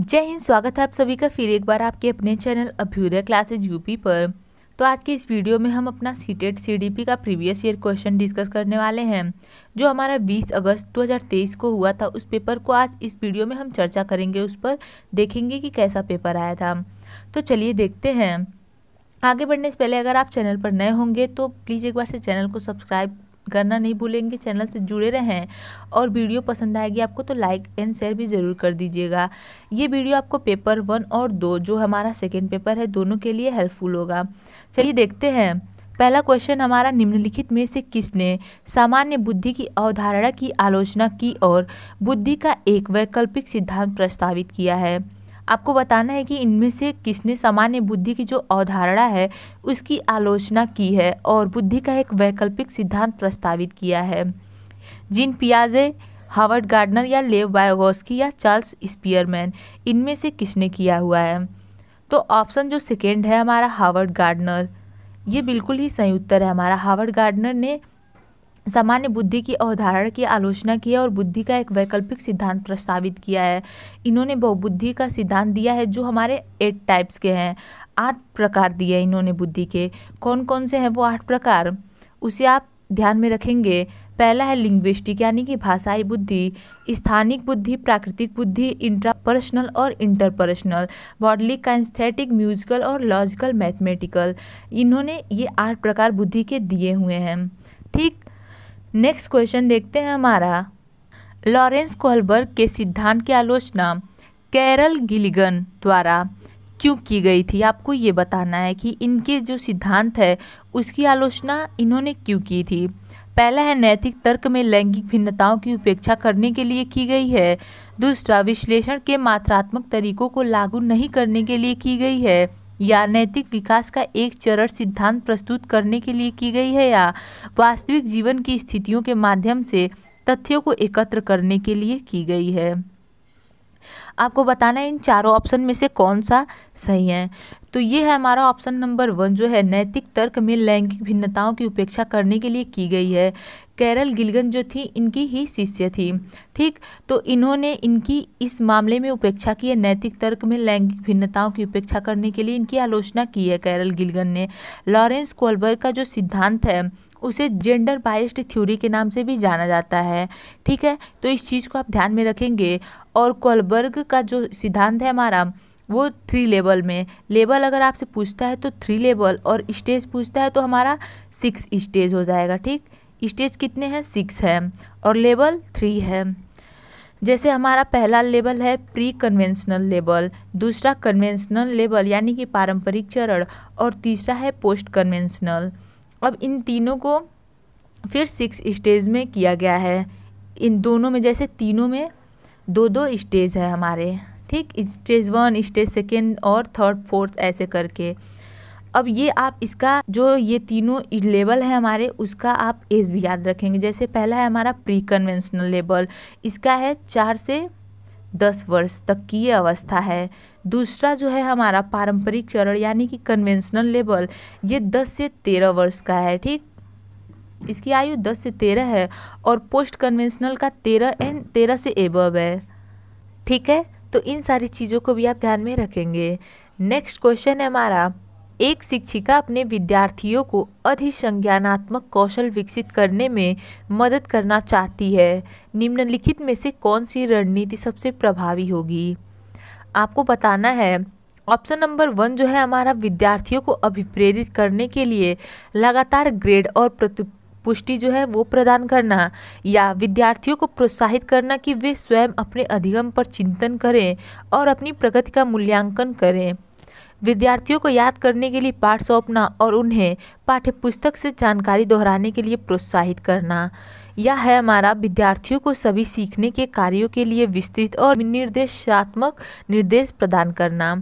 जय हिंद स्वागत है आप सभी का फिर एक बार आपके अपने चैनल अभ्युदय क्लासेज यूपी पर तो आज के इस वीडियो में हम अपना सीटेट सीडीपी का प्रीवियस ईयर क्वेश्चन डिस्कस करने वाले हैं जो हमारा 20 अगस्त 2023 को हुआ था उस पेपर को आज इस वीडियो में हम चर्चा करेंगे उस पर देखेंगे कि कैसा पेपर आया था तो चलिए देखते हैं आगे बढ़ने से पहले अगर आप चैनल पर नए होंगे तो प्लीज़ एक बार से चैनल को सब्सक्राइब करना नहीं भूलेंगे चैनल से जुड़े रहें और वीडियो पसंद आएगी आपको तो लाइक एंड शेयर भी ज़रूर कर दीजिएगा ये वीडियो आपको पेपर वन और दो जो हमारा सेकेंड पेपर है दोनों के लिए हेल्पफुल होगा चलिए देखते हैं पहला क्वेश्चन हमारा निम्नलिखित में से किसने सामान्य बुद्धि की अवधारणा की आलोचना की और बुद्धि का एक वैकल्पिक सिद्धांत प्रस्तावित किया है आपको बताना है कि इनमें से किसने सामान्य बुद्धि की जो अवधारणा है उसकी आलोचना की है और बुद्धि का एक वैकल्पिक सिद्धांत प्रस्तावित किया है जिन पियाजे हार्वर्ड गार्डनर या लेव बायोगोस्की या चार्ल्स स्पियरमैन इनमें से किसने किया हुआ है तो ऑप्शन जो सेकेंड है हमारा हार्वर्ड गार्डनर ये बिल्कुल ही सही उत्तर है हमारा हार्वर्ड गार्डनर ने सामान्य बुद्धि की अवधारणा की आलोचना की है और बुद्धि का एक वैकल्पिक सिद्धांत प्रस्तावित किया है इन्होंने बहुबुद्धि का सिद्धांत दिया है जो हमारे एट टाइप्स के हैं आठ प्रकार दिए इन्होंने बुद्धि के कौन कौन से हैं वो आठ प्रकार उसे आप ध्यान में रखेंगे पहला है लिंग्विस्टिक यानी कि भाषाई बुद्धि स्थानिक बुद्धि प्राकृतिक बुद्धि इंट्रापर्सनल और इंटरपर्सनल बॉडली कांस्थेटिक म्यूजिकल और लॉजिकल मैथमेटिकल इन्होंने ये आठ प्रकार बुद्धि के दिए हुए हैं ठीक नेक्स्ट क्वेश्चन देखते हैं हमारा लॉरेंस कोहलबर्ग के सिद्धांत की आलोचना कैरल गिलिगन द्वारा क्यों की गई थी आपको ये बताना है कि इनके जो सिद्धांत है उसकी आलोचना इन्होंने क्यों की थी पहला है नैतिक तर्क में लैंगिक भिन्नताओं की उपेक्षा करने के लिए की गई है दूसरा विश्लेषण के मात्रात्मक तरीकों को लागू नहीं करने के लिए की गई है या नैतिक विकास का एक चरण सिद्धांत प्रस्तुत करने के लिए की गई है या वास्तविक जीवन की स्थितियों के माध्यम से तथ्यों को एकत्र करने के लिए की गई है आपको बताना है इन चारों ऑप्शन में से कौन सा सही है तो ये है हमारा ऑप्शन नंबर वन जो है नैतिक तर्क में लैंगिक भिन्नताओं की उपेक्षा करने के लिए की गई है कैरल गिलगन जो थी इनकी ही शिष्य थी ठीक तो इन्होंने इनकी इस मामले में उपेक्षा की है नैतिक तर्क में लैंगिक भिन्नताओं की उपेक्षा करने के लिए इनकी आलोचना की है कैरल गिलगन ने लॉरेंस कोलबर्ग का जो सिद्धांत है उसे जेंडर बाइस्ड थ्योरी के नाम से भी जाना जाता है ठीक है तो इस चीज़ को आप ध्यान में रखेंगे और कोलबर्ग का जो सिद्धांत है हमारा वो थ्री लेवल में लेवल अगर आपसे पूछता है तो थ्री लेवल और स्टेज पूछता है तो हमारा सिक्स स्टेज हो जाएगा ठीक स्टेज कितने हैं सिक्स है और लेवल थ्री है जैसे हमारा पहला लेवल है प्री कन्वेंशनल लेवल दूसरा कन्वेंशनल लेवल यानी कि पारंपरिक चरण और तीसरा है पोस्ट कन्वेंशनल अब इन तीनों को फिर सिक्स स्टेज में किया गया है इन दोनों में जैसे तीनों में दो दो स्टेज है हमारे ठीक स्टेज वन स्टेज सेकेंड और थर्ड फोर्थ ऐसे करके अब ये आप इसका जो ये तीनों लेवल है हमारे उसका आप एज भी याद रखेंगे जैसे पहला है हमारा प्री कन्वेंशनल लेवल इसका है चार से दस वर्ष तक की ये अवस्था है दूसरा जो है हमारा पारंपरिक चरण यानी कि कन्वेंशनल लेवल ये दस से तेरह वर्ष का है ठीक इसकी आयु दस से तेरह है और पोस्ट कन्वेंशनल का तेरह एंड तेरह से एबव है ठीक है तो इन सारी चीज़ों को भी आप ध्यान में रखेंगे नेक्स्ट क्वेश्चन है हमारा एक शिक्षिका अपने विद्यार्थियों को अधिसंज्ञानात्मक कौशल विकसित करने में मदद करना चाहती है निम्नलिखित में से कौन सी रणनीति सबसे प्रभावी होगी आपको बताना है ऑप्शन नंबर वन जो है हमारा विद्यार्थियों को अभिप्रेरित करने के लिए लगातार ग्रेड और प्रति पुष्टि जो है वो प्रदान करना या विद्यार्थियों को प्रोत्साहित करना कि वे स्वयं अपने अधिगम पर चिंतन करें और अपनी प्रगति का मूल्यांकन करें विद्यार्थियों को याद करने के लिए पाठ सौंपना और उन्हें पाठ्य पुस्तक से जानकारी दोहराने के लिए प्रोत्साहित करना यह है हमारा विद्यार्थियों को सभी सीखने के कार्यों के लिए विस्तृत और निर्देशात्मक निर्देश प्रदान करना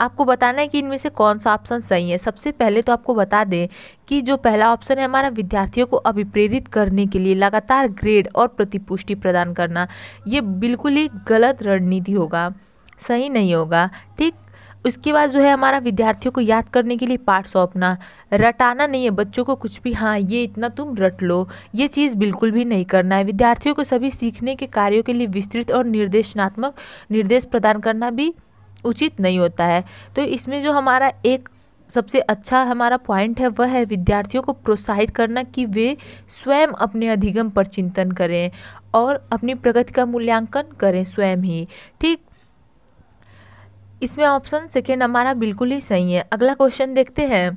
आपको बताना है कि इनमें से कौन सा ऑप्शन सही है सबसे पहले तो आपको बता दें कि जो पहला ऑप्शन है हमारा विद्यार्थियों को अभिप्रेरित करने के लिए लगातार ग्रेड और प्रतिपुष्टि प्रदान करना ये बिल्कुल ही गलत रणनीति होगा सही नहीं होगा ठीक उसके बाद जो है हमारा विद्यार्थियों को याद करने के लिए पार्ट सौंपना रटाना नहीं है बच्चों को कुछ भी हाँ ये इतना तुम रट लो ये चीज़ बिल्कुल भी नहीं करना है विद्यार्थियों को सभी सीखने के कार्यों के लिए विस्तृत और निर्देशनात्मक निर्देश प्रदान करना भी उचित नहीं होता है तो इसमें जो हमारा एक सबसे अच्छा हमारा पॉइंट है वह है विद्यार्थियों को प्रोत्साहित करना कि वे स्वयं अपने अधिगम पर चिंतन करें और अपनी प्रगति का मूल्यांकन करें स्वयं ही ठीक इसमें ऑप्शन सेकेंड हमारा बिल्कुल ही सही है अगला क्वेश्चन देखते हैं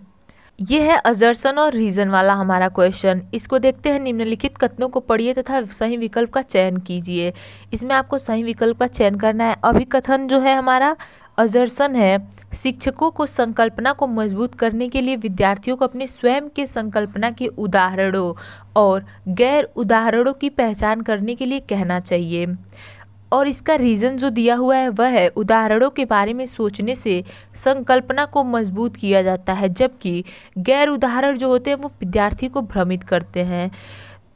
ये है अजर्सन और रीजन वाला हमारा क्वेश्चन इसको देखते हैं निम्नलिखित कथनों को पढ़िए तथा सही विकल्प का चयन कीजिए इसमें आपको सही विकल्प का चयन करना है अभी कथन जो है हमारा अजर्सन है शिक्षकों को संकल्पना को मजबूत करने के लिए विद्यार्थियों को अपने स्वयं के संकल्पना के उदाहरणों और गैर उदाहरणों की पहचान करने के लिए कहना चाहिए और इसका रीज़न जो दिया हुआ है वह है उदाहरणों के बारे में सोचने से संकल्पना को मजबूत किया जाता है जबकि गैर उदाहरण जो होते हैं वो विद्यार्थी को भ्रमित करते हैं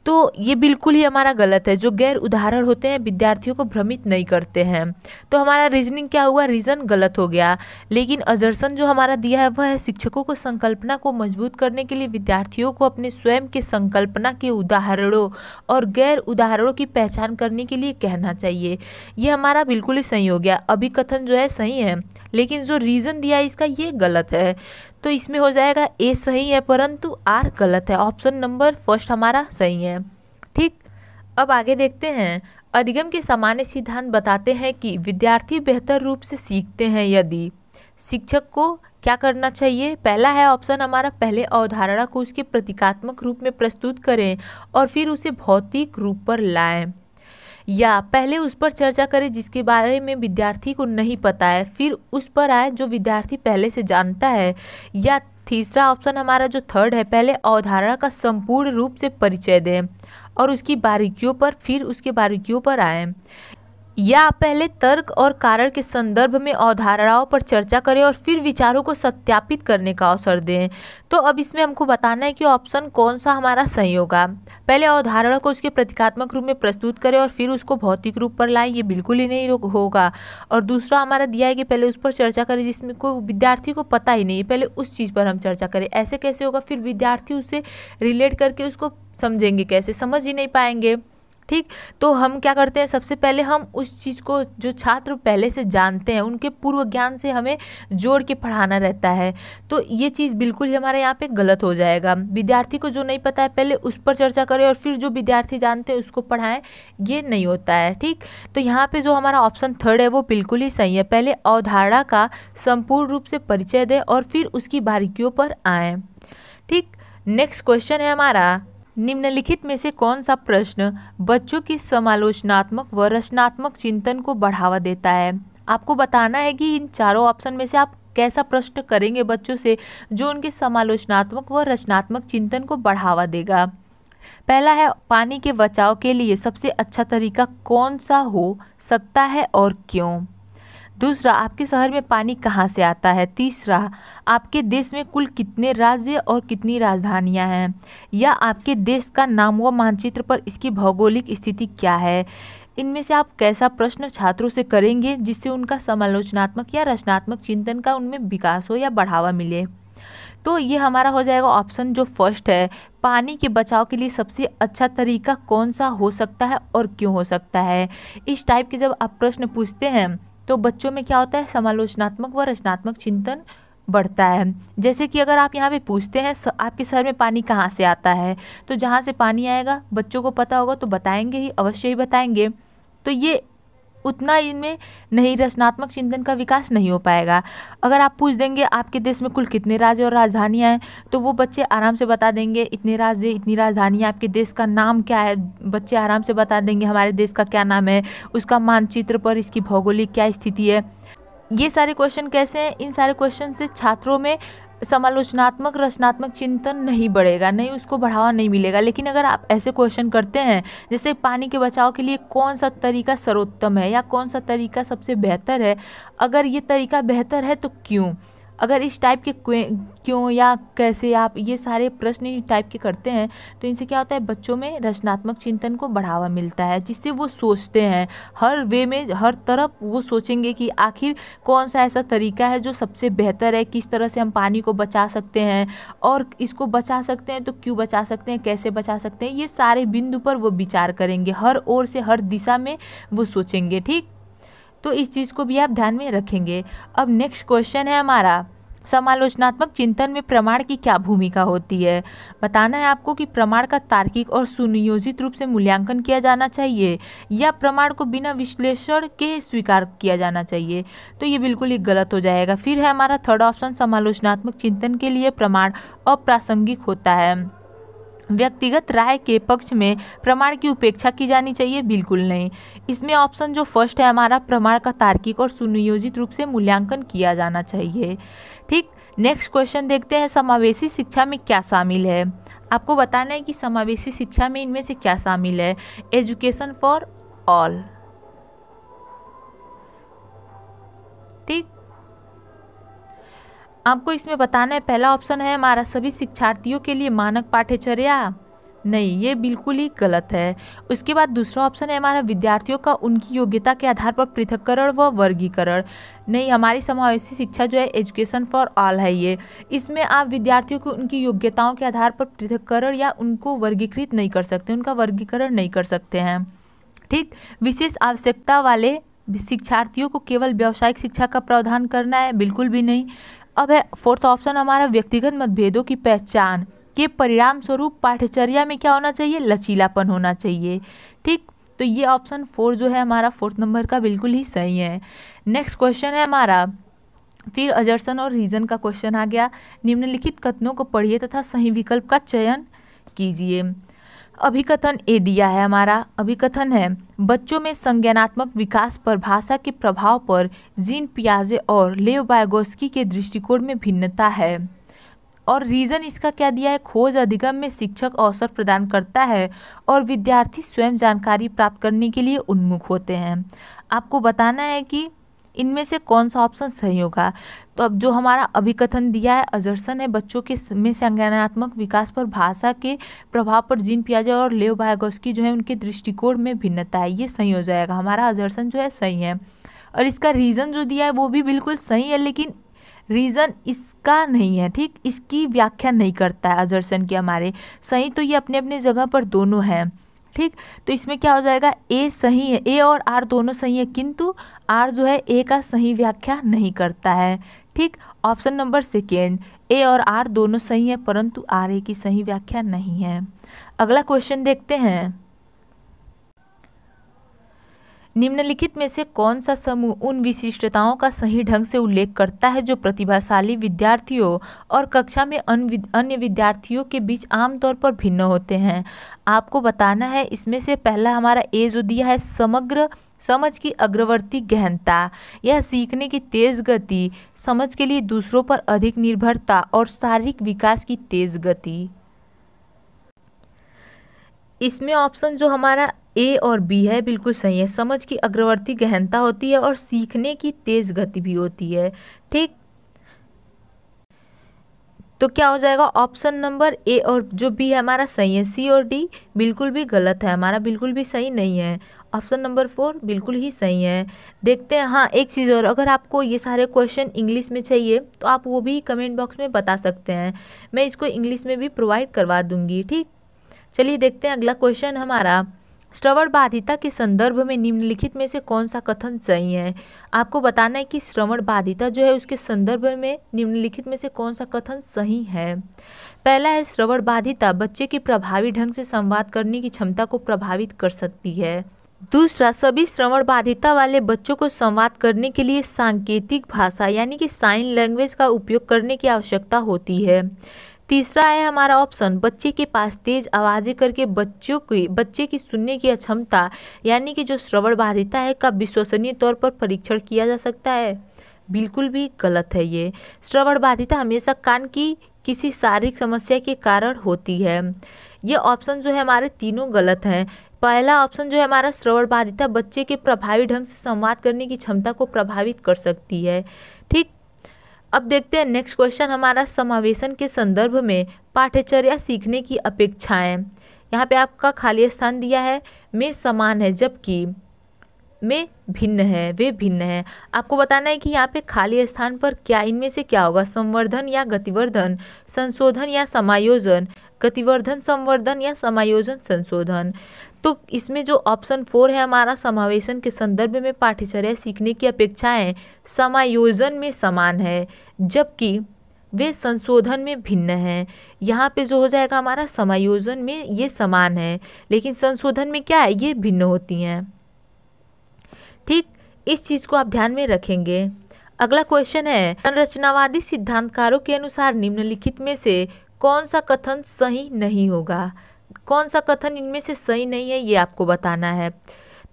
तो ये बिल्कुल ही हमारा गलत है जो गैर उदाहरण होते हैं विद्यार्थियों को भ्रमित नहीं करते हैं तो हमारा रीजनिंग क्या हुआ रीज़न गलत हो गया लेकिन अजर्सन जो हमारा दिया है वह है शिक्षकों को संकल्पना को मजबूत करने के लिए विद्यार्थियों को अपने स्वयं के संकल्पना के उदाहरणों और गैर उदाहरणों की पहचान करने के लिए कहना चाहिए ये हमारा बिल्कुल ही सही हो गया अभिकथन जो है सही है लेकिन जो रीज़न दिया इसका ये गलत है तो इसमें हो जाएगा ए सही है परंतु आर गलत है ऑप्शन नंबर फर्स्ट हमारा सही है ठीक अब आगे देखते हैं अधिगम के सामान्य सिद्धांत बताते हैं कि विद्यार्थी बेहतर रूप से सीखते हैं यदि शिक्षक को क्या करना चाहिए पहला है ऑप्शन हमारा पहले अवधारणा को उसके प्रतीकात्मक रूप में प्रस्तुत करें और फिर उसे भौतिक रूप पर लाएं या पहले उस पर चर्चा करें जिसके बारे में विद्यार्थी को नहीं पता है फिर उस पर आए जो विद्यार्थी पहले से जानता है या तीसरा ऑप्शन हमारा जो थर्ड है पहले अवधारणा का संपूर्ण रूप से परिचय दें और उसकी बारीकियों पर फिर उसके बारीकियों पर आए या आप पहले तर्क और कारण के संदर्भ में अवधारणाओं पर चर्चा करें और फिर विचारों को सत्यापित करने का अवसर दें तो अब इसमें हमको बताना है कि ऑप्शन कौन सा हमारा सही होगा पहले अवधारणा को उसके प्रतीकात्मक रूप में प्रस्तुत करें और फिर उसको भौतिक रूप पर लाएं ये बिल्कुल ही नहीं होगा और दूसरा हमारा दिया है कि पहले उस पर चर्चा करें जिसमें कोई विद्यार्थी को पता ही नहीं पहले उस चीज़ पर हम चर्चा करें ऐसे कैसे होगा फिर विद्यार्थी उससे रिलेट करके उसको समझेंगे कैसे समझ ही नहीं पाएंगे ठीक तो हम क्या करते हैं सबसे पहले हम उस चीज़ को जो छात्र पहले से जानते हैं उनके पूर्व ज्ञान से हमें जोड़ के पढ़ाना रहता है तो ये चीज़ बिल्कुल ही हमारे यहाँ पे गलत हो जाएगा विद्यार्थी को जो नहीं पता है पहले उस पर चर्चा करें और फिर जो विद्यार्थी जानते हैं उसको पढ़ाएं ये नहीं होता है ठीक तो यहाँ पे जो हमारा ऑप्शन थर्ड है वो बिल्कुल ही सही है पहले अवधारणा का संपूर्ण रूप से परिचय दें और फिर उसकी बारीकियों पर आएँ ठीक नेक्स्ट क्वेश्चन है हमारा निम्नलिखित में से कौन सा प्रश्न बच्चों की समालोचनात्मक व रचनात्मक चिंतन को बढ़ावा देता है आपको बताना है कि इन चारों ऑप्शन में से आप कैसा प्रश्न करेंगे बच्चों से जो उनके समालोचनात्मक व रचनात्मक चिंतन को बढ़ावा देगा पहला है पानी के बचाव के लिए सबसे अच्छा तरीका कौन सा हो सकता है और क्यों दूसरा आपके शहर में पानी कहाँ से आता है तीसरा आपके देश में कुल कितने राज्य और कितनी राजधानियाँ हैं या आपके देश का नाम व मानचित्र पर इसकी भौगोलिक स्थिति क्या है इनमें से आप कैसा प्रश्न छात्रों से करेंगे जिससे उनका समालोचनात्मक या रचनात्मक चिंतन का उनमें विकास हो या बढ़ावा मिले तो ये हमारा हो जाएगा ऑप्शन जो फर्स्ट है पानी के बचाव के लिए सबसे अच्छा तरीका कौन सा हो सकता है और क्यों हो सकता है इस टाइप के जब आप प्रश्न पूछते हैं तो बच्चों में क्या होता है समालोचनात्मक व रचनात्मक चिंतन बढ़ता है जैसे कि अगर आप यहाँ पे पूछते हैं आपके सर में पानी कहाँ से आता है तो जहाँ से पानी आएगा बच्चों को पता होगा तो बताएंगे ही अवश्य ही बताएंगे तो ये उतना इनमें नहीं रचनात्मक चिंतन का विकास नहीं हो पाएगा अगर आप पूछ देंगे आपके देश में कुल कितने राज्य और राजधानियाँ हैं तो वो बच्चे आराम से बता देंगे इतने राज्य इतनी राजधानियाँ आपके देश का नाम क्या है बच्चे आराम से बता देंगे हमारे देश का क्या नाम है उसका मानचित्र पर इसकी भौगोलिक क्या स्थिति है ये सारे क्वेश्चन कैसे हैं इन सारे क्वेश्चन से छात्रों में समालोचनात्मक रचनात्मक चिंतन नहीं बढ़ेगा नहीं उसको बढ़ावा नहीं मिलेगा लेकिन अगर आप ऐसे क्वेश्चन करते हैं जैसे पानी के बचाव के लिए कौन सा तरीका सर्वोत्तम है या कौन सा तरीका सबसे बेहतर है अगर ये तरीका बेहतर है तो क्यों अगर इस टाइप के क्यों या कैसे आप ये सारे प्रश्न इस टाइप के करते हैं तो इनसे क्या होता है बच्चों में रचनात्मक चिंतन को बढ़ावा मिलता है जिससे वो सोचते हैं हर वे में हर तरफ वो सोचेंगे कि आखिर कौन सा ऐसा तरीका है जो सबसे बेहतर है किस तरह से हम पानी को बचा सकते हैं और इसको बचा सकते हैं तो क्यों बचा सकते हैं कैसे बचा सकते हैं ये सारे बिंदु पर वो विचार करेंगे हर ओर से हर दिशा में वो सोचेंगे ठीक तो इस चीज़ को भी आप ध्यान में रखेंगे अब नेक्स्ट क्वेश्चन है हमारा समालोचनात्मक चिंतन में प्रमाण की क्या भूमिका होती है बताना है आपको कि प्रमाण का तार्किक और सुनियोजित रूप से मूल्यांकन किया जाना चाहिए या प्रमाण को बिना विश्लेषण के स्वीकार किया जाना चाहिए तो ये बिल्कुल ही गलत हो जाएगा फिर है हमारा थर्ड ऑप्शन समालोचनात्मक चिंतन के लिए प्रमाण अप्रासंगिक होता है व्यक्तिगत राय के पक्ष में प्रमाण की उपेक्षा की जानी चाहिए बिल्कुल नहीं इसमें ऑप्शन जो फर्स्ट है हमारा प्रमाण का तार्किक और सुनियोजित रूप से मूल्यांकन किया जाना चाहिए ठीक नेक्स्ट क्वेश्चन देखते हैं समावेशी शिक्षा में क्या शामिल है आपको बताना है कि समावेशी शिक्षा में इनमें से क्या शामिल है एजुकेशन फॉर ऑल ठीक आपको इसमें बताना है पहला ऑप्शन है हमारा सभी शिक्षार्थियों के लिए मानक पाठ्यचर्या नहीं ये बिल्कुल ही गलत है उसके बाद दूसरा ऑप्शन है हमारा विद्यार्थियों का उनकी योग्यता के आधार पर पृथककरण व वर्गीकरण नहीं हमारी समावेशी शिक्षा जो है एजुकेशन फॉर ऑल है ये इसमें आप विद्यार्थियों को उनकी योग्यताओं के आधार पर पृथककरण या उनको वर्गीकृत नहीं कर सकते उनका वर्गीकरण नहीं कर सकते हैं ठीक विशेष आवश्यकता वाले शिक्षार्थियों को केवल व्यावसायिक शिक्षा का प्रावधान करना है बिल्कुल भी नहीं अब है फोर्थ ऑप्शन हमारा व्यक्तिगत मतभेदों की पहचान के परिणाम स्वरूप पाठ्यचर्या में क्या होना चाहिए लचीलापन होना चाहिए ठीक तो ये ऑप्शन फोर जो है हमारा फोर्थ नंबर का बिल्कुल ही सही है नेक्स्ट क्वेश्चन है हमारा फिर अजर्सन और रीजन का क्वेश्चन आ गया निम्नलिखित कथनों को पढ़िए तथा सही विकल्प का चयन कीजिए अभिकथन ए दिया है हमारा अभिकथन है बच्चों में संज्ञानात्मक विकास पर भाषा के प्रभाव पर जीन पियाजे और लेव बायोगोस्की के दृष्टिकोण में भिन्नता है और रीज़न इसका क्या दिया है खोज अधिगम में शिक्षक अवसर प्रदान करता है और विद्यार्थी स्वयं जानकारी प्राप्त करने के लिए उन्मुख होते हैं आपको बताना है कि इनमें से कौन सा ऑप्शन सही होगा तो अब जो हमारा अभिकथन दिया है अजर्सन है बच्चों के में संज्ञानात्मक विकास पर भाषा के प्रभाव पर जीन जाए और लेव बायोगोस्की जो है उनके दृष्टिकोण में भिन्नता है ये सही हो जाएगा हमारा अजर्सन जो है सही है और इसका रीज़न जो दिया है वो भी बिल्कुल सही है लेकिन रीज़न इसका नहीं है ठीक इसकी व्याख्या नहीं करता है अजर्सन की हमारे सही तो ये अपने अपने जगह पर दोनों हैं ठीक तो इसमें क्या हो जाएगा ए सही है ए और आर दोनों सही है किंतु आर जो है ए का सही व्याख्या नहीं करता है ठीक ऑप्शन नंबर सेकेंड ए और आर दोनों सही है परंतु आर ए की सही व्याख्या नहीं है अगला क्वेश्चन देखते हैं निम्नलिखित में से कौन सा समूह उन विशिष्टताओं का सही ढंग से उल्लेख करता है जो प्रतिभाशाली विद्यार्थियों और कक्षा में अन्य विद्यार्थियों के बीच आमतौर पर भिन्न होते हैं आपको बताना है इसमें से पहला हमारा ए जो दिया है समग्र समझ की अग्रवर्ती गहनता यह सीखने की तेज़ गति समझ के लिए दूसरों पर अधिक निर्भरता और शारीरिक विकास की तेज़ गति इसमें ऑप्शन जो हमारा ए और बी है बिल्कुल सही है समझ की अग्रवर्ती गहनता होती है और सीखने की तेज गति भी होती है ठीक तो क्या हो जाएगा ऑप्शन नंबर ए और जो बी है हमारा सही है सी और डी बिल्कुल भी गलत है हमारा बिल्कुल भी सही नहीं है ऑप्शन नंबर फोर बिल्कुल ही सही है देखते हैं हाँ एक चीज़ और अगर आपको ये सारे क्वेश्चन इंग्लिश में चाहिए तो आप वो भी कमेंट बॉक्स में बता सकते हैं मैं इसको इंग्लिश में भी प्रोवाइड करवा दूँगी ठीक चलिए देखते हैं अगला क्वेश्चन हमारा श्रवण बाधिता के संदर्भ में निम्नलिखित में से कौन सा कथन सही है आपको बताना है कि श्रवण बाधिता जो है उसके संदर्भ में निम्नलिखित में से कौन सा कथन सही है पहला है श्रवण बाधिता बच्चे की प्रभावी ढंग से संवाद करने की क्षमता को प्रभावित कर सकती है दूसरा सभी श्रवण बाधिता वाले बच्चों को संवाद करने के लिए सांकेतिक भाषा यानी कि साइन लैंग्वेज का उपयोग करने की आवश्यकता होती है तीसरा है हमारा ऑप्शन बच्चे के पास तेज आवाज़ें करके बच्चों की बच्चे की सुनने की अक्षमता यानी कि जो श्रवण बाधिता है का विश्वसनीय तौर पर परीक्षण किया जा सकता है बिल्कुल भी गलत है ये श्रवण बाधिता हमेशा कान की किसी शारीरिक समस्या के कारण होती है ये ऑप्शन जो है हमारे तीनों गलत हैं पहला ऑप्शन जो है हमारा श्रवण बाधिता बच्चे के प्रभावी ढंग से संवाद करने की क्षमता को प्रभावित कर सकती है ठीक अब देखते हैं नेक्स्ट क्वेश्चन हमारा समावेशन के संदर्भ में पाठ्यचर्या सीखने की अपेक्षाएं यहाँ पे आपका खाली स्थान दिया है में समान है जबकि में भिन्न है वे भिन्न है आपको बताना है कि यहाँ पे खाली स्थान पर क्या इनमें से क्या होगा संवर्धन या गतिवर्धन संशोधन या समायोजन गतिवर्धन संवर्धन या समायोजन संशोधन तो इसमें जो ऑप्शन फोर है हमारा समावेशन के संदर्भ में पाठ्यचर्या सीखने की अपेक्षाएं समायोजन में समान है जबकि वे संशोधन में भिन्न है यहाँ पे जो हो जाएगा हमारा समायोजन में ये समान है लेकिन संशोधन में क्या है ये भिन्न होती हैं ठीक इस चीज़ को आप ध्यान में रखेंगे अगला क्वेश्चन है संरचनावादी सिद्धांतकारों के अनुसार निम्नलिखित में से कौन सा कथन सही नहीं होगा कौन सा कथन इनमें से सही नहीं है ये आपको बताना है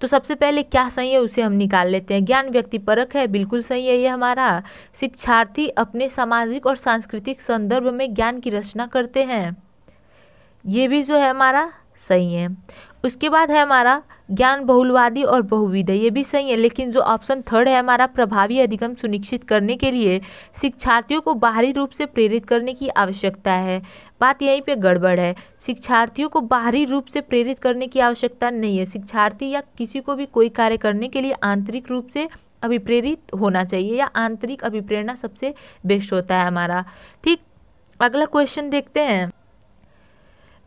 तो सबसे पहले क्या सही है उसे हम निकाल लेते हैं ज्ञान व्यक्ति परक है बिल्कुल सही है ये हमारा शिक्षार्थी अपने सामाजिक और सांस्कृतिक संदर्भ में ज्ञान की रचना करते हैं ये भी जो है हमारा सही है उसके बाद है हमारा ज्ञान बहुलवादी और बहुविध ये भी सही है लेकिन जो ऑप्शन थर्ड है हमारा प्रभावी अधिगम सुनिश्चित करने के लिए शिक्षार्थियों को बाहरी रूप से प्रेरित करने की आवश्यकता है बात यहीं पे गड़बड़ है शिक्षार्थियों को बाहरी रूप से प्रेरित करने की आवश्यकता नहीं है शिक्षार्थी या किसी को भी कोई कार्य करने के लिए आंतरिक रूप से अभिप्रेरित होना चाहिए या आंतरिक अभिप्रेरणा सबसे बेस्ट होता है हमारा ठीक अगला क्वेश्चन देखते हैं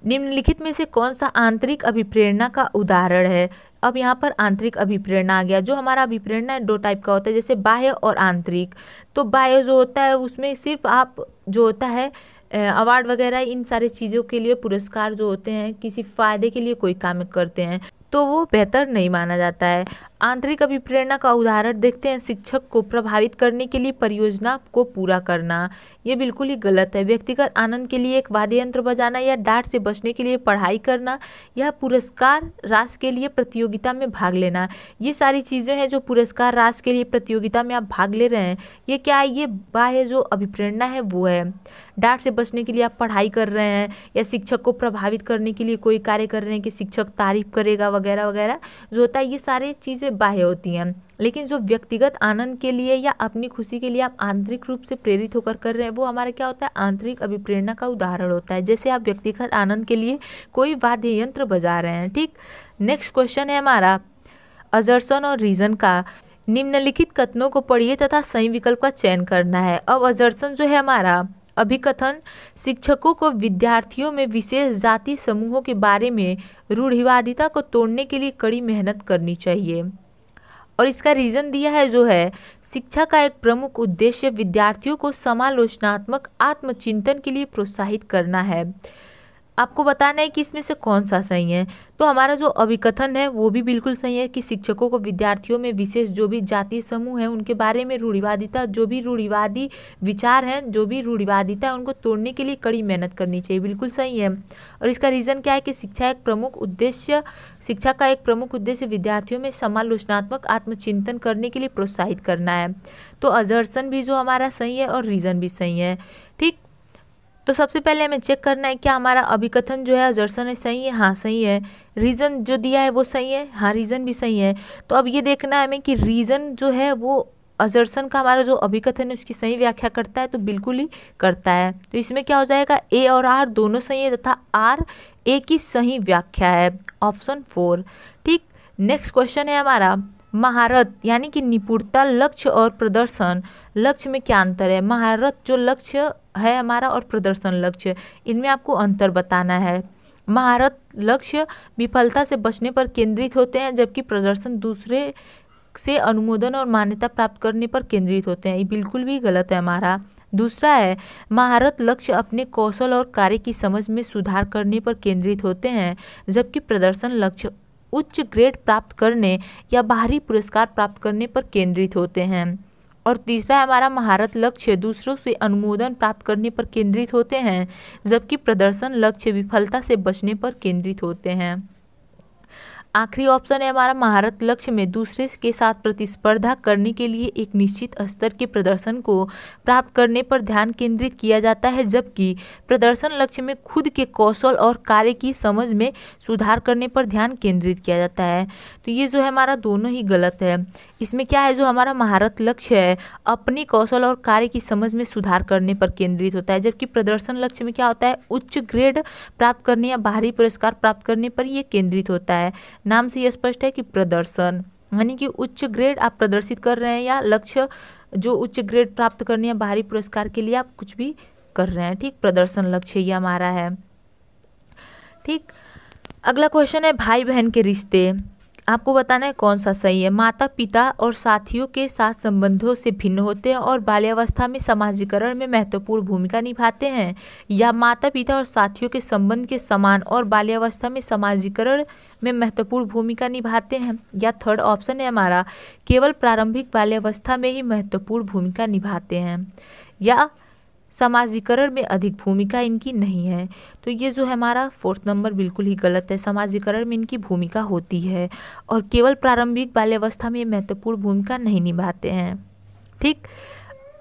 निम्नलिखित में से कौन सा आंतरिक अभिप्रेरणा का उदाहरण है अब यहाँ पर आंतरिक अभिप्रेरणा आ गया जो हमारा अभिप्रेरणा दो टाइप का होता है जैसे बाह्य और आंतरिक तो बाह्य जो होता है उसमें सिर्फ आप जो होता है अवार्ड वगैरह इन सारी चीज़ों के लिए पुरस्कार जो होते हैं किसी फायदे के लिए कोई काम करते हैं तो वो बेहतर नहीं माना जाता है आंतरिक अभिप्रेरणा का उदाहरण देखते हैं शिक्षक को प्रभावित करने के लिए परियोजना को पूरा करना ये बिल्कुल ही गलत है व्यक्तिगत आनंद के लिए एक वाद्य यंत्र बजाना या डांट से बचने के लिए पढ़ाई करना या पुरस्कार रास के लिए प्रतियोगिता में भाग लेना ये सारी चीज़ें हैं जो पुरस्कार रास के लिए प्रतियोगिता में आप भाग ले रहे हैं ये क्या है ये बाह्य जो अभिप्रेरणा है वो है डांट से बचने के लिए आप पढ़ाई कर रहे हैं या शिक्षक को प्रभावित करने के लिए कोई कार्य कर रहे हैं कि शिक्षक तारीफ करेगा वगैरह वगैरह जो होता है ये सारी चीज़ें बाह्य होती हैं लेकिन जो व्यक्तिगत आनंद के लिए या अपनी खुशी के लिए आप आंतरिक रूप से प्रेरित होकर कर रहे हैं वो हमारा क्या होता है आंतरिक अभिप्रेरणा का उदाहरण होता है जैसे आप व्यक्तिगत आनंद के लिए कोई वाद्य यंत्र बजा रहे हैं ठीक नेक्स्ट क्वेश्चन है हमारा अजर्सन और रीजन का निम्नलिखित कथनों को पढ़िए तथा सही विकल्प का चयन करना है अब अजर्सन जो है हमारा अभिकथन शिक्षकों को विद्यार्थियों में विशेष जाति समूहों के बारे में रूढ़िवादिता को तोड़ने के लिए कड़ी मेहनत करनी चाहिए और इसका रीज़न दिया है जो है शिक्षा का एक प्रमुख उद्देश्य विद्यार्थियों को समालोचनात्मक आत्मचिंतन के लिए प्रोत्साहित करना है आपको बताना है कि इसमें से कौन सा सही है तो हमारा जो अभिकथन है वो भी बिल्कुल सही है कि शिक्षकों को विद्यार्थियों में विशेष जो भी जाति समूह है उनके बारे में रूढ़िवादिता जो भी रूढ़िवादी विचार हैं जो भी रूढ़िवादिता है उनको तोड़ने के लिए कड़ी मेहनत करनी चाहिए बिल्कुल सही है और इसका रीज़न क्या है कि शिक्षा एक प्रमुख उद्देश्य शिक्षा का एक प्रमुख उद्देश्य विद्यार्थियों में समालोचनात्मक आत्मचिंतन करने के लिए प्रोत्साहित करना है तो अजर्सन भी जो हमारा सही है और रीज़न भी सही है ठीक तो सबसे पहले हमें चेक करना है क्या हमारा अभिकथन जो है अजर्सन है सही है हाँ सही है रीज़न जो दिया है वो सही है हाँ रीज़न भी सही है तो अब ये देखना है हमें कि रीज़न जो है वो अजर्सन का हमारा जो अभिकथन है उसकी सही व्याख्या करता है तो बिल्कुल ही करता है तो इसमें क्या हो जाएगा ए और आर दोनों सही है तथा आर ए की सही व्याख्या है ऑप्शन फोर ठीक नेक्स्ट क्वेश्चन है हमारा महारत यानी कि निपुणता लक्ष्य और प्रदर्शन लक्ष्य में क्या अंतर है महारत जो लक्ष्य है हमारा और प्रदर्शन लक्ष्य इनमें आपको अंतर बताना है महारत लक्ष्य विफलता से बचने पर केंद्रित होते हैं जबकि प्रदर्शन दूसरे से अनुमोदन और मान्यता प्राप्त करने पर केंद्रित होते हैं ये बिल्कुल भी गलत है हमारा दूसरा है महारत लक्ष्य अपने कौशल और कार्य की समझ में सुधार करने पर केंद्रित होते हैं जबकि प्रदर्शन लक्ष्य उच्च ग्रेड प्राप्त करने या बाहरी पुरस्कार प्राप्त करने पर केंद्रित होते हैं और तीसरा हमारा महारत लक्ष्य दूसरों से अनुमोदन प्राप्त करने पर केंद्रित होते हैं जबकि प्रदर्शन लक्ष्य विफलता से बचने पर केंद्रित होते हैं आखिरी ऑप्शन है हमारा महारत लक्ष्य में दूसरे के साथ प्रतिस्पर्धा करने के लिए एक निश्चित स्तर के प्रदर्शन को प्राप्त करने पर ध्यान केंद्रित किया जाता है जबकि प्रदर्शन लक्ष्य में खुद के कौशल और कार्य की समझ में सुधार करने पर ध्यान केंद्रित किया जाता है तो ये जो है हमारा दोनों ही गलत है इसमें क्या है जो हमारा महारत लक्ष्य है अपने कौशल और कार्य की समझ में सुधार करने पर केंद्रित होता है जबकि प्रदर्शन लक्ष्य में क्या होता है उच्च ग्रेड प्राप्त करने या बाहरी पुरस्कार प्राप्त करने पर यह केंद्रित होता है नाम से यह स्पष्ट है कि प्रदर्शन यानी कि उच्च ग्रेड आप प्रदर्शित कर रहे हैं या लक्ष्य जो उच्च ग्रेड प्राप्त करने या बाहरी पुरस्कार के लिए आप कुछ भी कर रहे हैं ठीक प्रदर्शन लक्ष्य ये हमारा है ठीक अगला क्वेश्चन है भाई बहन के रिश्ते आपको बताना है कौन सा सही है माता पिता और साथियों के साथ संबंधों से भिन्न होते हैं और बाल्यावस्था में समाजीकरण में महत्वपूर्ण भूमिका निभाते हैं या माता पिता और साथियों के संबंध के समान और बाल्यावस्था में समाजीकरण में महत्वपूर्ण भूमिका निभाते हैं या थर्ड ऑप्शन है हमारा केवल प्रारंभिक बाल्यावस्था में ही महत्वपूर्ण भूमिका निभाते हैं या समाजीकरण में अधिक भूमिका इनकी नहीं है तो ये जो है हमारा फोर्थ नंबर बिल्कुल ही गलत है समाजीकरण में इनकी भूमिका होती है और केवल प्रारंभिक बाल्यावस्था में ये महत्वपूर्ण भूमिका नहीं निभाते हैं ठीक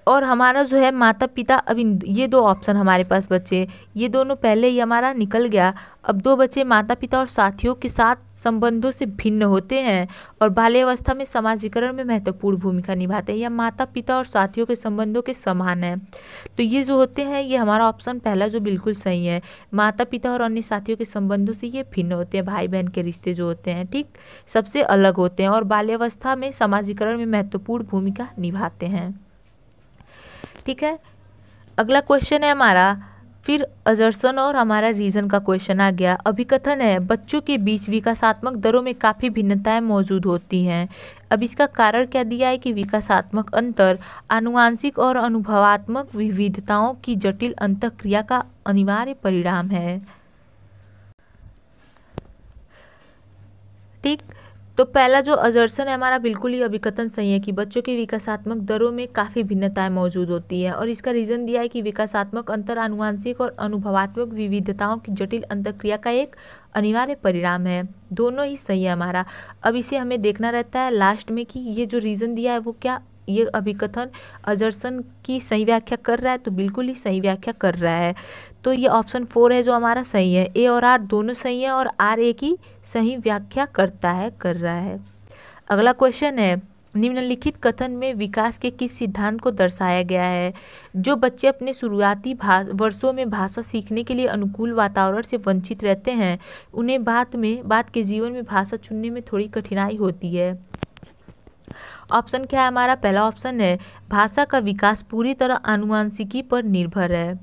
और हमारा जो है माता पिता अब इन ये दो ऑप्शन हमारे पास बचे ये दोनों पहले ही हमारा निकल गया अब दो बच्चे माता पिता और साथियों के साथ संबंधों से भिन्न होते हैं और बाल्यावस्था में समाजीकरण में महत्वपूर्ण भूमिका निभाते हैं या माता पिता और साथियों के संबंधों के समान हैं तो ये जो होते हैं ये हमारा ऑप्शन पहला जो बिल्कुल सही है माता पिता और अन्य साथियों के संबंधों से ये भिन्न होते हैं भाई बहन के रिश्ते जो होते हैं ठीक सबसे अलग होते हैं और बाल्यावस्था में समाजीकरण में महत्वपूर्ण भूमिका निभाते हैं ठीक है अगला क्वेश्चन है हमारा फिर अजर्सन और हमारा रीजन का क्वेश्चन आ गया अभिकथन है बच्चों के बीच विकासात्मक दरों में काफ़ी भिन्नताएं मौजूद होती हैं अब इसका कारण क्या दिया है कि विकासात्मक अंतर आनुवांशिक और अनुभवात्मक विविधताओं की जटिल अंतक्रिया का अनिवार्य परिणाम है ठीक तो पहला जो अजर्सन है हमारा बिल्कुल ही अभिकथन सही है कि बच्चों की विकासात्मक दरों में काफ़ी भिन्नताएं मौजूद होती है और इसका रीज़न दिया है कि विकासात्मक अंतर आनुवांशिक और अनुभवात्मक विविधताओं की जटिल अंतक्रिया का एक अनिवार्य परिणाम है दोनों ही सही है हमारा अब इसे हमें देखना रहता है लास्ट में कि ये जो रीज़न दिया है वो क्या ये अभिकथन अजरसन की सही व्याख्या कर रहा है तो बिल्कुल ही सही व्याख्या कर रहा है तो ये ऑप्शन फोर है जो हमारा सही है ए और आर दोनों सही है और आर ए की सही व्याख्या करता है कर रहा है अगला क्वेश्चन है निम्नलिखित कथन में विकास के किस सिद्धांत को दर्शाया गया है जो बच्चे अपने शुरुआती वर्षों में भाषा सीखने के लिए अनुकूल वातावरण से वंचित रहते हैं उन्हें बाद में बाद के जीवन में भाषा चुनने में थोड़ी कठिनाई होती है ऑप्शन क्या है हमारा पहला ऑप्शन है भाषा का विकास पूरी तरह आनुवांशिकी पर निर्भर है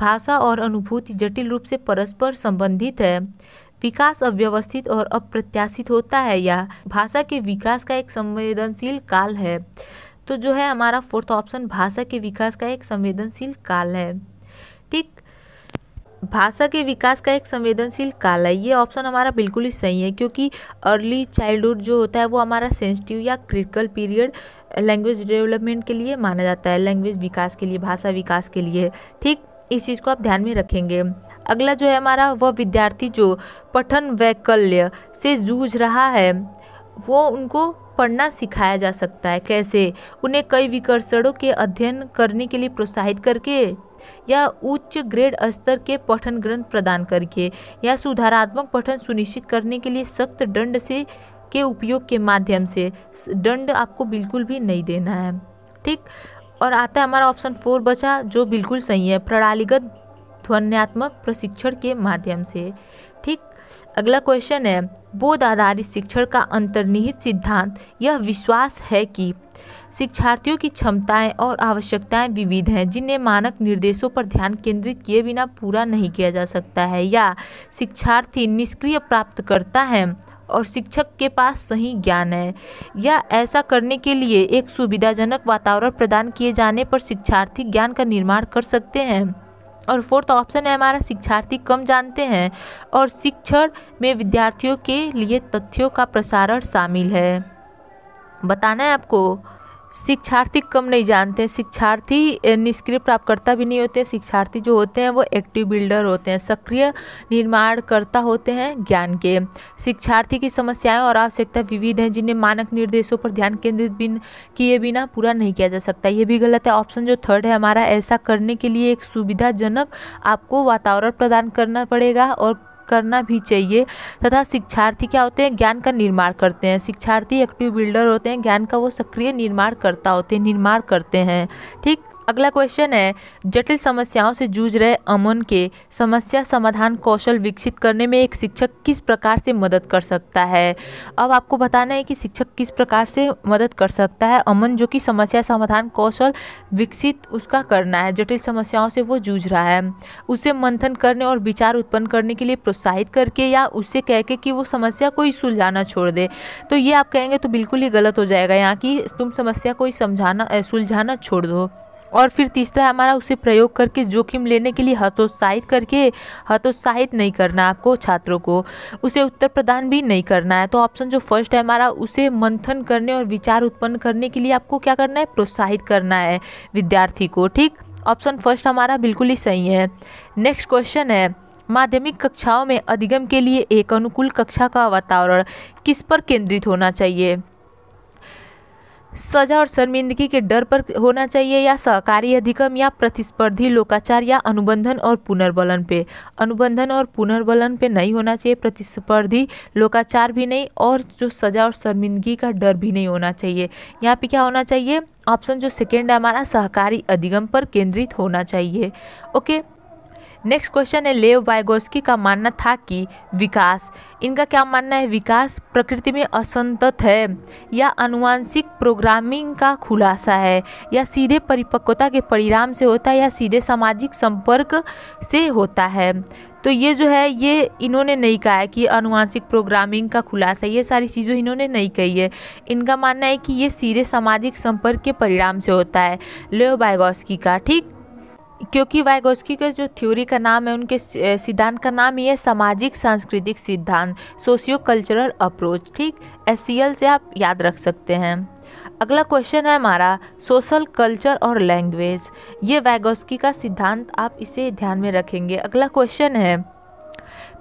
भाषा और अनुभूति जटिल रूप से परस्पर संबंधित है विकास अव्यवस्थित और अप्रत्याशित होता है या भाषा के विकास का एक संवेदनशील काल है तो जो है हमारा फोर्थ ऑप्शन भाषा के विकास का एक संवेदनशील काल है भाषा के विकास का एक संवेदनशील काल है ये ऑप्शन हमारा बिल्कुल ही सही है क्योंकि अर्ली चाइल्डहुड जो होता है वो हमारा सेंसिटिव या क्रिटिकल पीरियड लैंग्वेज डेवलपमेंट के लिए माना जाता है लैंग्वेज विकास के लिए भाषा विकास के लिए ठीक इस चीज़ को आप ध्यान में रखेंगे अगला जो है हमारा वह विद्यार्थी जो पठन वैकल्य से जूझ रहा है वो उनको पढ़ना सिखाया जा सकता है कैसे उन्हें कई विकर्षणों के अध्ययन करने के लिए प्रोत्साहित करके या उच्च ग्रेड स्तर के पठन ग्रंथ प्रदान करके या सुधारात्मक पठन सुनिश्चित करने के लिए सख्त दंड से के उपयोग के माध्यम से दंड आपको बिल्कुल भी नहीं देना है ठीक और आता है हमारा ऑप्शन फोर बचा जो बिल्कुल सही है प्रणालीगत ध्वन्यात्मक प्रशिक्षण के माध्यम से ठीक अगला क्वेश्चन है बोध आधारित शिक्षण का अंतर्निहित सिद्धांत यह विश्वास है कि शिक्षार्थियों की क्षमताएं और आवश्यकताएं विविध हैं जिन्हें मानक निर्देशों पर ध्यान केंद्रित किए बिना पूरा नहीं किया जा सकता है या शिक्षार्थी निष्क्रिय प्राप्त करता है और शिक्षक के पास सही ज्ञान है या ऐसा करने के लिए एक सुविधाजनक वातावरण प्रदान किए जाने पर शिक्षार्थी ज्ञान का निर्माण कर सकते हैं और फोर्थ ऑप्शन है हमारा शिक्षार्थी कम जानते हैं और शिक्षण में विद्यार्थियों के लिए तथ्यों का प्रसारण शामिल है बताना है आपको शिक्षार्थी कम नहीं जानते हैं शिक्षार्थी निष्क्रिय प्राप्तकर्ता भी नहीं होते शिक्षार्थी जो होते हैं वो एक्टिव बिल्डर होते हैं सक्रिय निर्माणकर्ता होते हैं ज्ञान के शिक्षार्थी की समस्याएं और आवश्यकता विविध हैं जिन्हें मानक निर्देशों पर ध्यान केंद्रित बिन किए बिना पूरा नहीं किया जा सकता ये भी गलत है ऑप्शन जो थर्ड है हमारा ऐसा करने के लिए एक सुविधाजनक आपको वातावरण प्रदान करना पड़ेगा और करना भी चाहिए तथा शिक्षार्थी क्या होते हैं ज्ञान का निर्माण करते हैं शिक्षार्थी एक्टिव बिल्डर होते हैं ज्ञान का वो सक्रिय निर्माण करता होते हैं निर्माण करते हैं ठीक अगला क्वेश्चन है जटिल समस्याओं से जूझ रहे अमन के समस्या समाधान कौशल विकसित करने में एक शिक्षक किस प्रकार से मदद कर सकता है अब आपको बताना है कि शिक्षक किस प्रकार से मदद कर सकता है अमन जो कि समस्या समाधान कौशल विकसित उसका करना है जटिल समस्याओं से वो जूझ रहा है उसे मंथन करने और विचार उत्पन्न करने के लिए प्रोत्साहित करके या उससे कह के कि वो समस्या कोई सुलझाना छोड़ दे तो ये आप कहेंगे तो बिल्कुल ही गलत हो जाएगा यहाँ कि तुम समस्या को ही समझाना सुलझाना छोड़ दो और फिर तीसरा हमारा उसे प्रयोग करके जोखिम लेने के लिए हतोत्साहित करके हतोत्साहित नहीं करना आपको छात्रों को उसे उत्तर प्रदान भी नहीं करना है तो ऑप्शन जो फर्स्ट है हमारा उसे मंथन करने और विचार उत्पन्न करने के लिए आपको क्या करना है प्रोत्साहित करना है विद्यार्थी को ठीक ऑप्शन फर्स्ट हमारा बिल्कुल ही सही है नेक्स्ट क्वेश्चन है माध्यमिक कक्षाओं में अधिगम के लिए एक अनुकूल कक्षा का वातावरण किस पर केंद्रित होना चाहिए सजा और शर्मिंदगी के डर पर होना चाहिए या सहकारी अधिगम या प्रतिस्पर्धी लोकाचार या अनुबंधन और पुनर्बलन पे अनुबंधन और पुनर्बलन पे नहीं होना चाहिए प्रतिस्पर्धी लोकाचार भी नहीं और जो सजा और शर्मिंदगी का डर भी नहीं होना चाहिए यहाँ पे क्या होना चाहिए ऑप्शन जो सेकेंड है हमारा सहकारी अधिगम पर केंद्रित होना चाहिए ओके नेक्स्ट क्वेश्चन है लेव वाइगोस्की का मानना था कि विकास इनका क्या मानना है विकास प्रकृति में असंतत है या अनुवांशिक प्रोग्रामिंग का खुलासा है या सीधे परिपक्वता के परिणाम से होता है या सीधे सामाजिक संपर्क से होता है तो ये जो है ये इन्होंने नहीं कहा है कि अनुवांशिक प्रोग्रामिंग का खुलासा ये सारी चीज़ें इन्होंने नहीं कही है इनका मानना है कि ये सीधे सामाजिक संपर्क के परिणाम से होता है लेव बायोस्की का ठीक क्योंकि वाइगोस्की के जो थ्योरी का नाम है उनके सिद्धांत का नाम ही है सामाजिक सांस्कृतिक सिद्धांत सोशियो कल्चरल अप्रोच ठीक एस से आप याद रख सकते हैं अगला क्वेश्चन है हमारा सोशल कल्चर और लैंग्वेज ये वैगोस्की का सिद्धांत आप इसे ध्यान में रखेंगे अगला क्वेश्चन है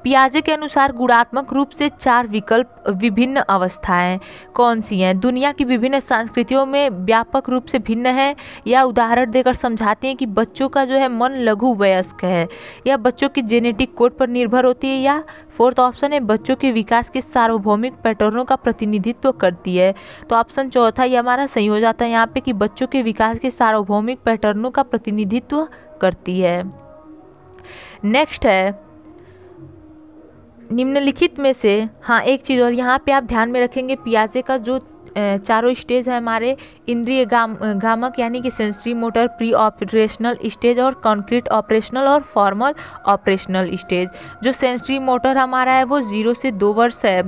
पियाजे के अनुसार गुणात्मक रूप से चार विकल्प विभिन्न अवस्थाएं कौन सी हैं दुनिया की विभिन्न संस्कृतियों में व्यापक रूप से भिन्न है या उदाहरण देकर समझाती हैं कि बच्चों का जो है मन लघु वयस्क है या बच्चों की जेनेटिक कोड पर निर्भर होती है या फोर्थ ऑप्शन है बच्चों के विकास के सार्वभौमिक पैटर्नों का प्रतिनिधित्व करती है तो ऑप्शन चौथा ये हमारा सही हो जाता है यहाँ पे कि बच्चों के विकास के सार्वभौमिक पैटर्नों का प्रतिनिधित्व करती है नेक्स्ट है निम्नलिखित में से हाँ एक चीज़ और यहाँ पे आप ध्यान में रखेंगे पियाजे का जो चारों स्टेज है हमारे इंद्रिय गाम गामक यानी कि sensory motor pre operational stage और कंक्रीट ऑपरेशनल और फॉर्मल ऑपरेशनल स्टेज जो सेंसरी मोटर हमारा है वो जीरो से दो वर्ष है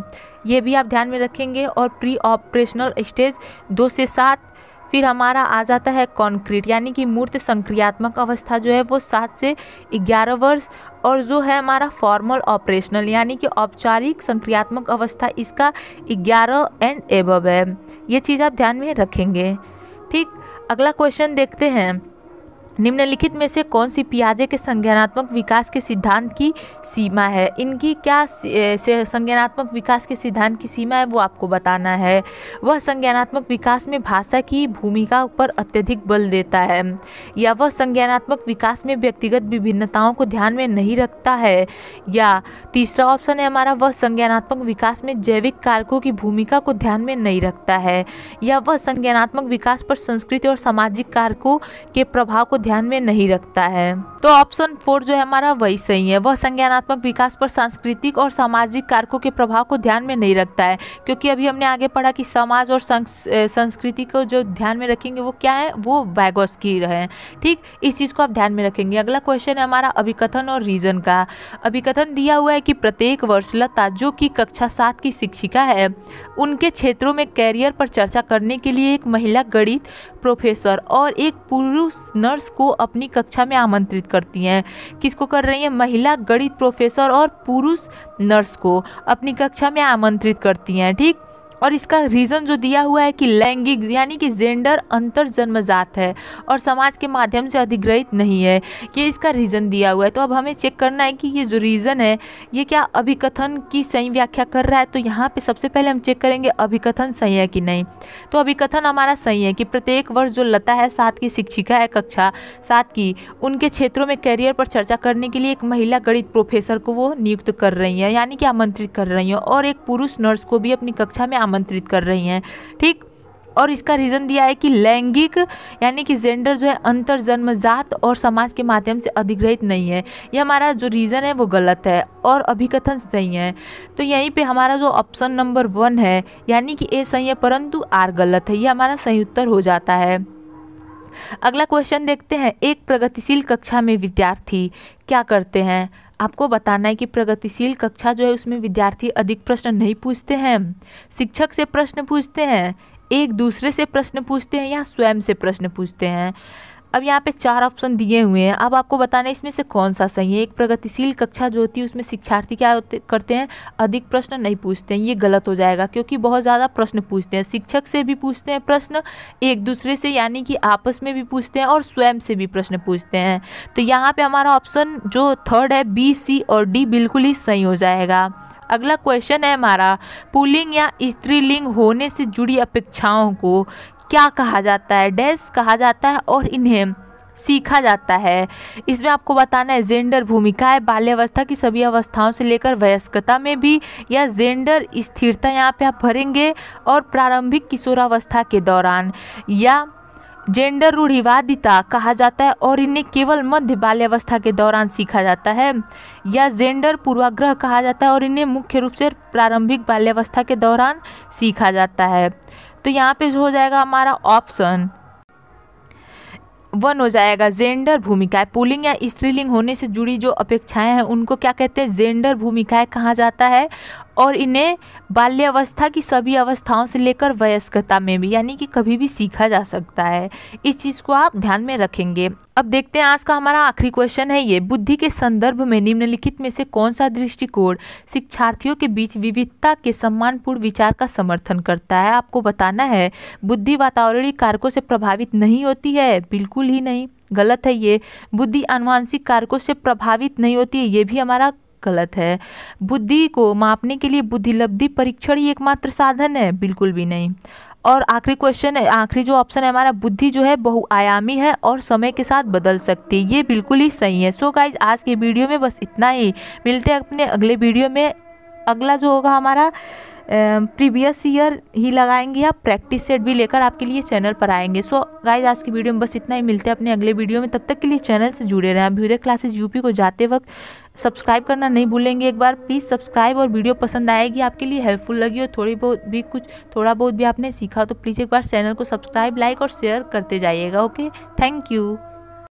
ये भी आप ध्यान में रखेंगे और प्री ऑपरेशनल स्टेज दो से सात फिर हमारा आ जाता है कॉन्क्रीट यानी कि मूर्त संक्रियात्मक अवस्था जो है वो सात से ग्यारह वर्ष और जो है हमारा फॉर्मल ऑपरेशनल यानी कि औपचारिक संक्रियात्मक अवस्था इसका ग्यारह एंड एबब है ये चीज़ आप ध्यान में रखेंगे ठीक अगला क्वेश्चन देखते हैं निम्नलिखित में से कौन सी पियाजे के संज्ञानात्मक विकास के सिद्धांत की सीमा है इनकी क्या संज्ञानात्मक विकास के सिद्धांत की सीमा है वो आपको बताना है वह संज्ञानात्मक विकास में भाषा की भूमिका पर अत्यधिक बल देता है या वह संज्ञानात्मक विकास में व्यक्तिगत विभिन्नताओं को ध्यान में नहीं रखता है या तीसरा ऑप्शन है हमारा वह संज्ञानात्मक विकास में जैविक कारकों की भूमिका को ध्यान में नहीं रखता है या वह संज्ञानात्मक विकास पर संस्कृति और सामाजिक कारकों के प्रभाव को ध्यान में नहीं रखता है तो ऑप्शन फोर जो है हमारा वही सही है वह संज्ञानात्मक विकास पर सांस्कृतिक और सामाजिक कारकों के प्रभाव को ध्यान में नहीं रखता है क्योंकि अभी हमने आगे पढ़ा कि समाज और संस्कृति को जो ध्यान में रखेंगे वो क्या है वो वैगोस की रहे ठीक इस चीज़ को आप ध्यान में रखेंगे अगला क्वेश्चन है हमारा अभिकथन और रीजन का अभिकथन दिया हुआ है कि प्रत्येक वर्ष लता जो कि कक्षा सात की शिक्षिका है उनके क्षेत्रों में कैरियर पर चर्चा करने के लिए एक महिला गणित प्रोफेसर और एक पुरुष नर्स को अपनी कक्षा में आमंत्रित करती हैं किसको कर रही हैं महिला गणित प्रोफेसर और पुरुष नर्स को अपनी कक्षा में आमंत्रित करती हैं ठीक और इसका रीज़न जो दिया हुआ है कि लैंगिक यानी कि जेंडर अंतर जन्मजात है और समाज के माध्यम से अधिग्रहित नहीं है ये इसका रीज़न दिया हुआ है तो अब हमें चेक करना है कि ये जो रीज़न है ये क्या अभिकथन की सही व्याख्या कर रहा है तो यहाँ पे सबसे पहले हम चेक करेंगे अभिकथन सही है कि नहीं तो अभिकथन हमारा सही है कि प्रत्येक वर्ष जो लता है सात की शिक्षिका है कक्षा सात की उनके क्षेत्रों में कैरियर पर चर्चा करने के लिए एक महिला गणित प्रोफेसर को वो नियुक्त कर रही है यानी कि आमंत्रित कर रही हैं और एक पुरुष नर्स को भी अपनी कक्षा में आमंत्रित कर रही हैं ठीक और इसका रीज़न दिया है कि लैंगिक यानी कि जेंडर जो है अंतर जन्म जात और समाज के माध्यम से अधिग्रहित नहीं है ये हमारा जो रीज़न है वो गलत है और अभिकथन सही है तो यहीं पे हमारा जो ऑप्शन नंबर वन है यानी कि ए सही है परंतु आर गलत है ये हमारा सही उत्तर हो जाता है अगला क्वेश्चन देखते हैं एक प्रगतिशील कक्षा में विद्यार्थी क्या करते हैं आपको बताना है कि प्रगतिशील कक्षा जो है उसमें विद्यार्थी अधिक प्रश्न नहीं पूछते हैं शिक्षक से प्रश्न पूछते हैं एक दूसरे से प्रश्न पूछते हैं या स्वयं से प्रश्न पूछते हैं अब यहाँ पे चार ऑप्शन दिए हुए हैं अब आपको बताना है इसमें से कौन सा सही है एक प्रगतिशील कक्षा जो होती है उसमें शिक्षार्थी क्या करते हैं अधिक प्रश्न नहीं पूछते हैं ये गलत हो जाएगा क्योंकि बहुत ज़्यादा प्रश्न पूछते हैं शिक्षक से भी पूछते हैं प्रश्न एक दूसरे से यानी कि आपस में भी पूछते हैं और स्वयं से भी प्रश्न पूछते हैं तो यहाँ पर हमारा ऑप्शन जो थर्ड है बी सी और डी बिल्कुल ही सही हो जाएगा अगला क्वेश्चन है हमारा पुलिंग या स्त्रीलिंग होने से जुड़ी अपेक्षाओं को क्या कहा जाता है डैस कहा जाता है और इन्हें सीखा जाता है इसमें आपको बताना है जेंडर है बाल्यावस्था की सभी अवस्थाओं से लेकर वयस्कता में भी या जेंडर स्थिरता यहाँ पे आप भरेंगे और प्रारंभिक किशोरावस्था के दौरान या जेंडर रूढ़िवादिता कहा जाता है और इन्हें केवल मध्य बाल्यावस्था के दौरान सीखा जाता है या जेंडर पूर्वाग्रह कहा जाता है और इन्हें मुख्य रूप से प्रारंभिक बाल्यावस्था के दौरान सीखा जाता है तो यहाँ पे हो जाएगा हमारा ऑप्शन वन हो जाएगा जेंडर भूमिकाएं पुलिंग या स्त्रीलिंग होने से जुड़ी जो अपेक्षाएं हैं उनको क्या कहते हैं जेंडर भूमिकाएं कहा जाता है और इन्हें बाल्यावस्था की सभी अवस्थाओं से लेकर वयस्कता में भी यानी कि कभी भी सीखा जा सकता है इस चीज़ को आप ध्यान में रखेंगे अब देखते हैं आज का हमारा आखिरी क्वेश्चन है ये बुद्धि के संदर्भ में निम्नलिखित में से कौन सा दृष्टिकोण शिक्षार्थियों के बीच विविधता के सम्मानपूर्ण विचार का समर्थन करता है आपको बताना है बुद्धि वातावरणीय कारकों से प्रभावित नहीं होती है बिल्कुल ही नहीं गलत है ये बुद्धि अनुवांशिक कारकों से प्रभावित नहीं होती है ये भी हमारा गलत है बुद्धि को मापने के लिए बुद्धिलब्धि परीक्षण ही एकमात्र साधन है बिल्कुल भी नहीं और आखिरी क्वेश्चन है आखिरी जो ऑप्शन है हमारा बुद्धि जो है बहुआयामी है और समय के साथ बदल सकती है ये बिल्कुल ही सही है सो so गाइज आज के वीडियो में बस इतना ही मिलते हैं अपने अगले वीडियो में अगला जो होगा हमारा प्रीवियस ईयर ही लगाएंगे या प्रैक्टिस सेट भी लेकर आपके लिए चैनल पर आएंगे सो गाइज आज की वीडियो में बस इतना ही मिलते हैं अपने अगले वीडियो में तब तक के लिए चैनल से जुड़े रहें अभ्युदय क्लासेज यूपी को जाते वक्त सब्सक्राइब करना नहीं भूलेंगे एक बार प्लीज़ सब्सक्राइब और वीडियो पसंद आएगी आपके लिए हेल्पफुल लगी और थोड़ी बहुत भी कुछ थोड़ा बहुत भी आपने सीखा तो प्लीज़ एक बार चैनल को सब्सक्राइब लाइक और शेयर करते जाइएगा ओके थैंक यू